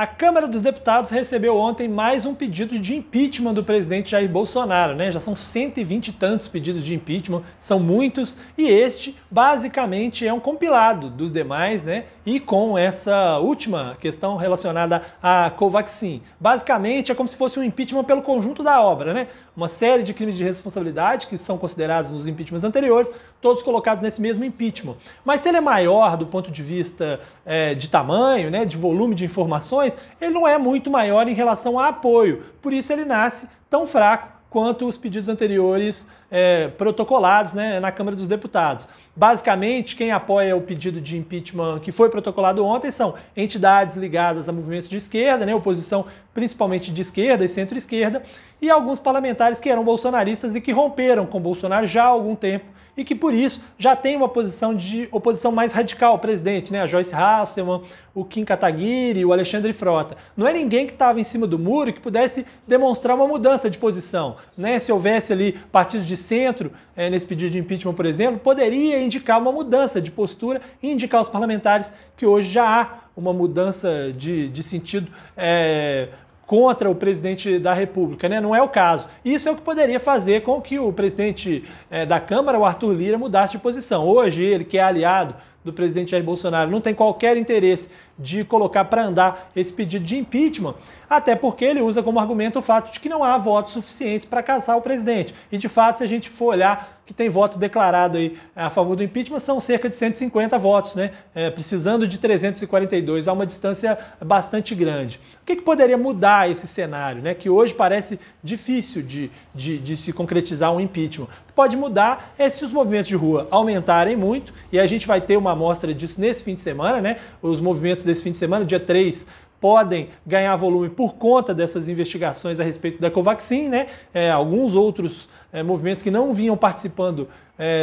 A Câmara dos Deputados recebeu ontem mais um pedido de impeachment do presidente Jair Bolsonaro, né? Já são 120 e tantos pedidos de impeachment, são muitos, e este basicamente é um compilado dos demais, né? E com essa última questão relacionada à Covaxin. Basicamente é como se fosse um impeachment pelo conjunto da obra, né? Uma série de crimes de responsabilidade que são considerados nos impeachments anteriores, todos colocados nesse mesmo impeachment. Mas se ele é maior do ponto de vista é, de tamanho, né? De volume de informações, ele não é muito maior em relação a apoio. Por isso ele nasce tão fraco quanto os pedidos anteriores é, protocolados né, na Câmara dos Deputados. Basicamente, quem apoia o pedido de impeachment que foi protocolado ontem são entidades ligadas a movimentos de esquerda, né, oposição principalmente de esquerda e centro-esquerda, e alguns parlamentares que eram bolsonaristas e que romperam com Bolsonaro já há algum tempo e que por isso já tem uma posição de oposição mais radical ao presidente, né? A Joyce Hasselmann, o Kim Kataguiri, o Alexandre Frota. Não é ninguém que estava em cima do muro que pudesse demonstrar uma mudança de posição, né? Se houvesse ali partidos de centro é, nesse pedido de impeachment, por exemplo, poderia indicar uma mudança de postura e indicar os parlamentares que hoje já há uma mudança de, de sentido é, contra o presidente da República, né? Não é o caso. Isso é o que poderia fazer com que o presidente é, da Câmara, o Arthur Lira, mudasse de posição. Hoje ele, que é aliado do presidente Jair Bolsonaro não tem qualquer interesse de colocar para andar esse pedido de impeachment, até porque ele usa como argumento o fato de que não há votos suficientes para caçar o presidente. E de fato, se a gente for olhar que tem voto declarado aí a favor do impeachment, são cerca de 150 votos, né? É, precisando de 342, há uma distância bastante grande. O que, que poderia mudar esse cenário, né? Que hoje parece difícil de, de, de se concretizar um impeachment. O que pode mudar é se os movimentos de rua aumentarem muito e a gente vai ter uma uma amostra disso nesse fim de semana, né? Os movimentos desse fim de semana, dia 3, podem ganhar volume por conta dessas investigações a respeito da Covaxin, né? É, alguns outros é, movimentos que não vinham participando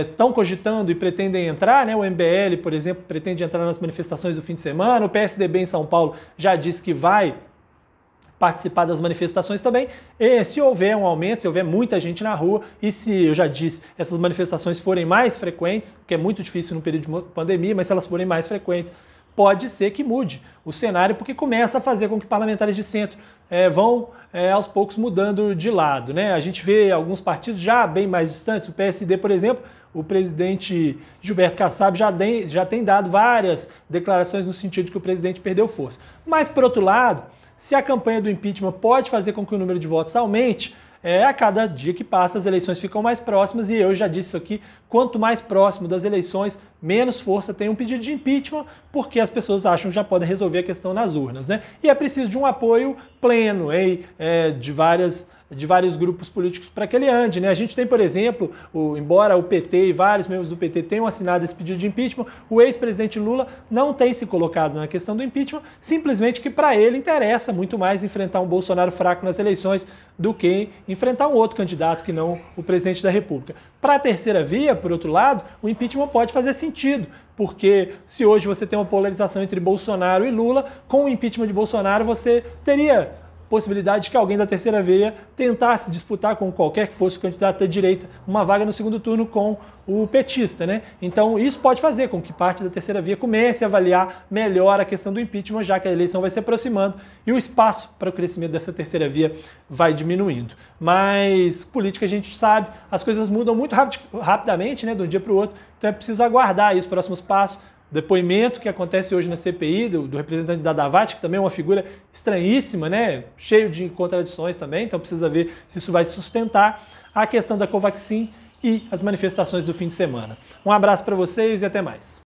estão é, cogitando e pretendem entrar, né? O MBL, por exemplo, pretende entrar nas manifestações do fim de semana, o PSDB em São Paulo já disse que vai participar das manifestações também. E se houver um aumento, se houver muita gente na rua, e se, eu já disse, essas manifestações forem mais frequentes, que é muito difícil no período de pandemia, mas se elas forem mais frequentes, pode ser que mude o cenário, porque começa a fazer com que parlamentares de centro é, vão é, aos poucos mudando de lado. Né? A gente vê alguns partidos já bem mais distantes, o PSD, por exemplo, o presidente Gilberto Kassab já, de, já tem dado várias declarações no sentido de que o presidente perdeu força. Mas, por outro lado, se a campanha do impeachment pode fazer com que o número de votos aumente, é, a cada dia que passa as eleições ficam mais próximas e eu já disse isso aqui, quanto mais próximo das eleições, menos força tem um pedido de impeachment, porque as pessoas acham que já podem resolver a questão nas urnas, né? E é preciso de um apoio pleno, hein, é, de várias de vários grupos políticos para que ele ande. Né? A gente tem, por exemplo, o, embora o PT e vários membros do PT tenham assinado esse pedido de impeachment, o ex-presidente Lula não tem se colocado na questão do impeachment, simplesmente que para ele interessa muito mais enfrentar um Bolsonaro fraco nas eleições do que enfrentar um outro candidato que não o presidente da República. Para a terceira via, por outro lado, o impeachment pode fazer sentido, porque se hoje você tem uma polarização entre Bolsonaro e Lula, com o impeachment de Bolsonaro você teria possibilidade de que alguém da terceira veia tentasse disputar com qualquer que fosse o candidato da direita uma vaga no segundo turno com o petista, né? Então isso pode fazer com que parte da terceira via comece a avaliar melhor a questão do impeachment, já que a eleição vai se aproximando e o espaço para o crescimento dessa terceira via vai diminuindo. Mas política a gente sabe, as coisas mudam muito rapidamente, né, de um dia para o outro, então é preciso aguardar os próximos passos depoimento que acontece hoje na CPI do, do representante da Davat, que também é uma figura estranhíssima, né? cheio de contradições também, então precisa ver se isso vai se sustentar, a questão da Covaxin e as manifestações do fim de semana. Um abraço para vocês e até mais.